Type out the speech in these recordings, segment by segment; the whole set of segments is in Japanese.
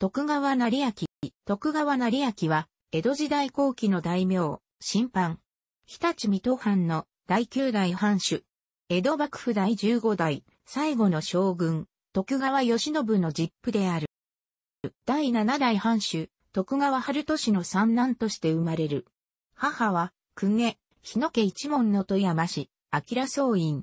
徳川成明。徳川成明は、江戸時代後期の大名、審判。日立水戸藩の第九代藩主。江戸幕府第十五代、最後の将軍、徳川慶喜の実父である。第七代藩主、徳川春俊の三男として生まれる。母は、公家、日野家一門の富山市、明総院。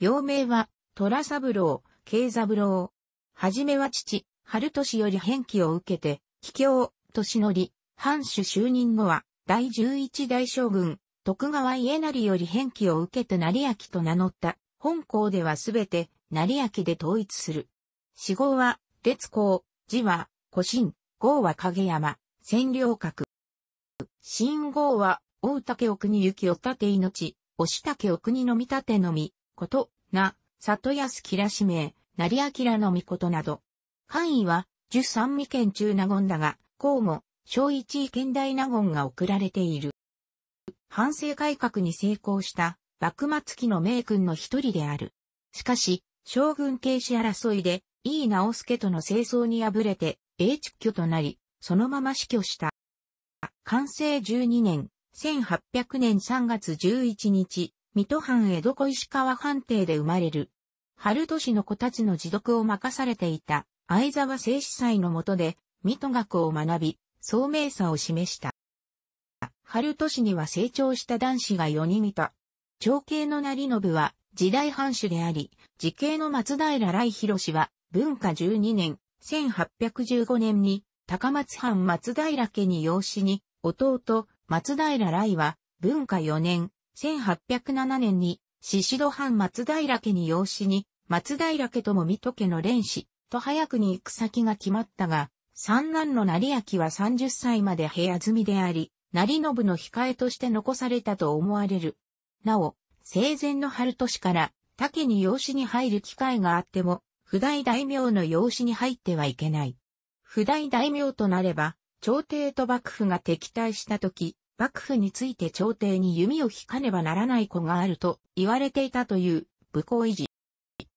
幼名は、虎三郎、慶三郎。はじめは父、春年より返帰を受けて、帰怯、年のり、藩主就任後は、第十一代将軍、徳川家成より返帰を受けて成明と名乗った、本校ではすべて、成明で統一する。死号は、鉄公、字は、古神、号は影山、占領閣。新号は、大竹奥に行きをたて命、押竹を国奥にのみ立てのみ、こと、な、里安きらしめ、成明のみことなど。範囲は、十三未県中納言だが、公も、小一位県大納言が送られている。反省改革に成功した幕末期の名君の一人である。しかし、将軍軽視争いで、井伊直輔との清掃に敗れて、英畜居となり、そのまま死去した。完成12年、1800年3月11日、水戸藩江戸小石川藩邸で生まれる。春年の子たちの持読を任されていた前沢正司祭の下で、水戸学を学び、聡明さを示した。春都市には成長した男子が4人いた。長兄の成信は時代藩主であり、時系の松平来広氏は文化12年、1815年に高松藩松平家に養子に、弟松平来は文化4年、1807年に子戸藩松平家に養子に、松平家とも水戸家の連氏、と早くに行く先が決まったが、三男の成明は30歳まで部屋済みであり、成信の控えとして残されたと思われる。なお、生前の春年から竹に養子に入る機会があっても、不代大名の養子に入ってはいけない。不代大名となれば、朝廷と幕府が敵対した時、幕府について朝廷に弓を引かねばならない子があると言われていたという、武功維持。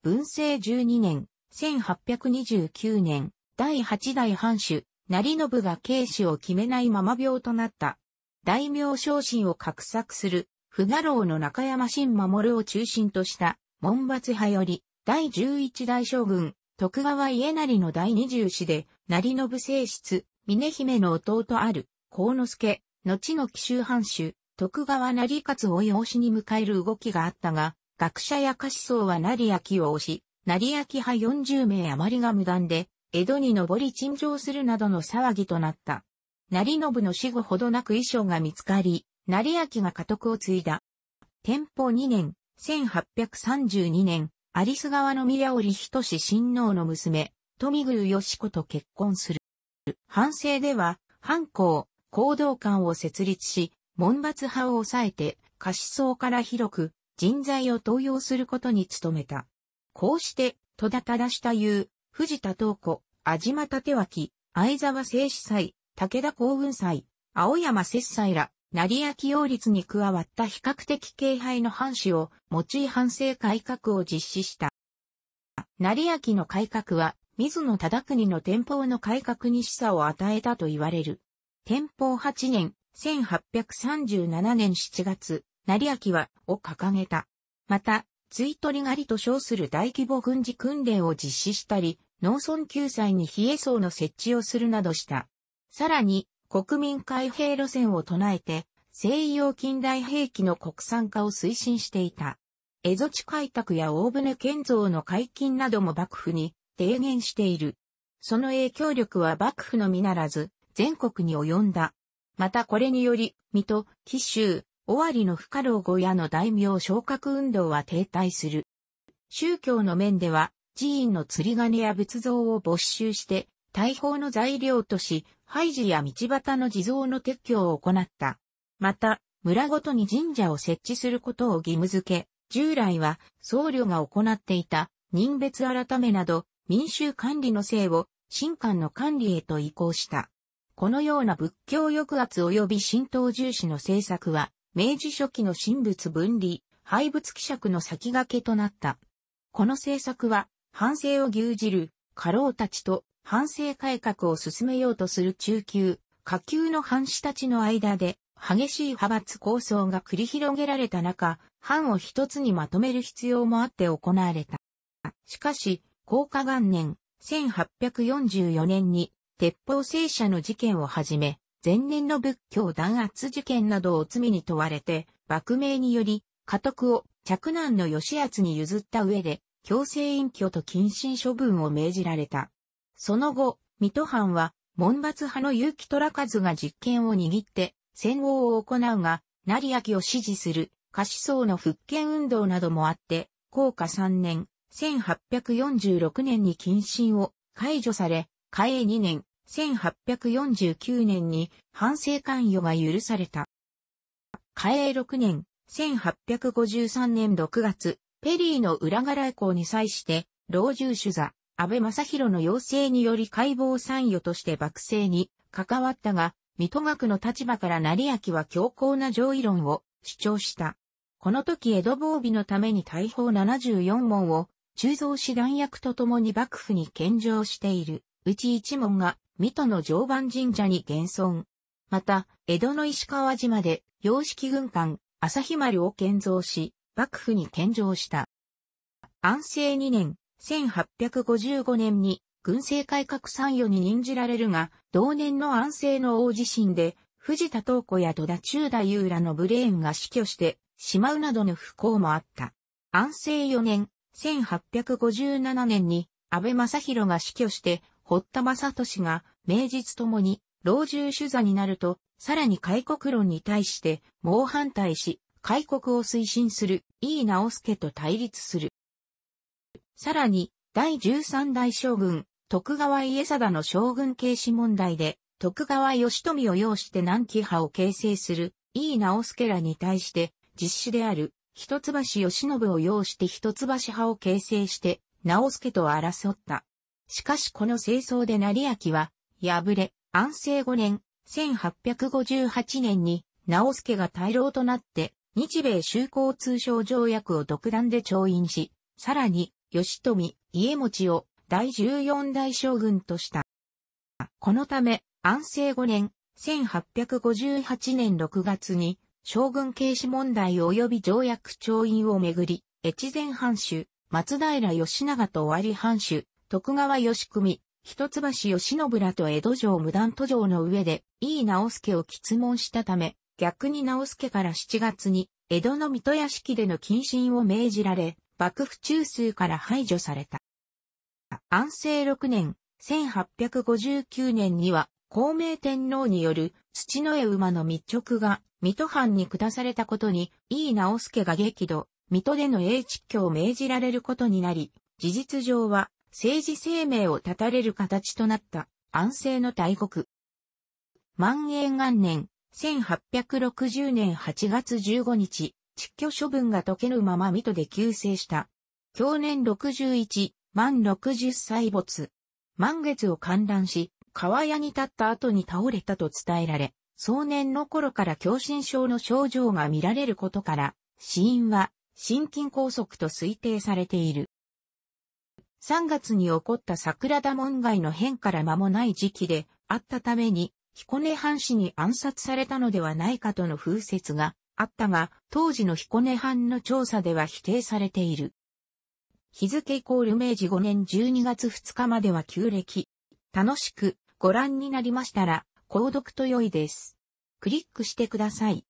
文政12年、1829年、第8代藩主、成信が慶死を決めないまま病となった。大名昇進を画策する、不画老の中山新守を中心とした、門閥派より、第11代将軍、徳川家成の第20子で、成信正室、峰姫の弟ある、幸之助、後の奇襲藩主、徳川成勝を養子に迎える動きがあったが、学者や家思想は成明を推し、成明派40名余りが無断で、江戸に上り陳情するなどの騒ぎとなった。成信の死後ほどなく衣装が見つかり、成明が家督を継いだ。天保2年、1832年、有栖川の宮織仁親王の娘、富宮義子と結婚する。反省では、藩校、行動館を設立し、門閥派を抑えて、過思層から広く、人材を登用することに努めた。こうして、戸田忠下優、藤田東子、安島立脇、相沢聖司祭、武田幸雲祭、青山節祭ら、成明起用に加わった比較的軽配の藩士を用い反省改革を実施した。成明の改革は、水野忠国の天保の改革に示唆を与えたと言われる。天保8年、1837年7月、成明は、を掲げた。また、追取り狩りと称する大規模軍事訓練を実施したり、農村救済に冷え層の設置をするなどした。さらに、国民開閉路線を唱えて、西洋近代兵器の国産化を推進していた。蝦夷地開拓や大船建造の解禁なども幕府に提言している。その影響力は幕府のみならず、全国に及んだ。またこれにより、水戸、紀州、尾張の不可老小屋の大名昇格運動は停滞する。宗教の面では、寺院の釣り鐘や仏像を没収して、大砲の材料とし、廃寺や道端の地蔵の撤去を行った。また、村ごとに神社を設置することを義務付け、従来は僧侶が行っていた人別改めなど民衆管理のいを神官の管理へと移行した。このような仏教抑圧及び神道重視の政策は明治初期の神仏分離、廃仏希釈の先駆けとなった。この政策は、反省を牛耳る、家老たちと反省改革を進めようとする中級、下級の藩士たちの間で、激しい派閥構想が繰り広げられた中、藩を一つにまとめる必要もあって行われた。しかし、高下元年、1844年に、鉄砲戦車の事件をはじめ、前年の仏教弾圧事件などを罪に問われて、幕名により、家督を嫡男の吉厚に譲った上で、強制隠居と謹慎処分を命じられた。その後、水戸藩は、門伐派の結城虎和が実権を握って、戦王を行うが、成明を支持する、過思想の復権運動などもあって、高下3年、1846年に謹慎を解除され、嘉永2年、1849年に反省関与が許された。嘉永6年、1853年6月、ペリーの裏柄以降に際して、老中主座、安倍正弘の要請により解剖参与として幕政に関わったが、水戸学の立場から成明は強硬な上位論を主張した。この時江戸防備のために大砲74門を鋳造師弾薬と共に幕府に献上しているうち1門が水戸の常磐神社に現存。また、江戸の石川島で、洋式軍艦、朝日丸を建造し、幕府に献上した。安政2年、1855年に、軍政改革参与に任じられるが、同年の安政の大地震で、藤田東子や戸田中大優らのブレーンが死去して、しまうなどの不幸もあった。安政4年、1857年に、安倍正弘が死去して、堀田正俊が、名実ともに、老中主座になると、さらに開国論に対して、猛反対し、開国を推進する、井伊直輔と対立する。さらに、第13代将軍、徳川家定の将軍軽視問題で、徳川義富を擁して南紀派を形成する、井伊直輔らに対して、実施である、一橋義信を擁して一橋派を形成して、直輔と争った。しかしこの清掃で成明は、敗れ、安政5年、1858年に、直助が大老となって、日米修好通商条約を独断で調印し、さらに、吉富、家持を第14代将軍とした。このため、安政5年、1858年6月に、将軍軽視問題及び条約調印をめぐり、越前藩主、松平義長と終わり藩主、徳川義組、一橋義信らと江戸城無断途上の上で、井伊直助を喫問したため、逆に直助から7月に、江戸の水戸屋敷での謹慎を命じられ、幕府中枢から排除された。安政6年、1859年には、孔明天皇による土の絵馬の密直が水戸藩に下されたことに、井伊直助が激怒、水戸での英知教を命じられることになり、事実上は政治生命を絶たれる形となった安政の大国。万延元年、1860年8月15日、窒居処分が解けぬまま水戸で急逝した。去年61、満60歳没。満月を観覧し、川屋に立った後に倒れたと伝えられ、少年の頃から狭心症の症状が見られることから、死因は心筋梗塞と推定されている。3月に起こった桜田門外の変から間もない時期であったために、彦根藩士に暗殺されたのではないかとの風説があったが、当時の彦根藩の調査では否定されている。日付イコール明治5年12月2日までは旧暦。楽しくご覧になりましたら、購読と良いです。クリックしてください。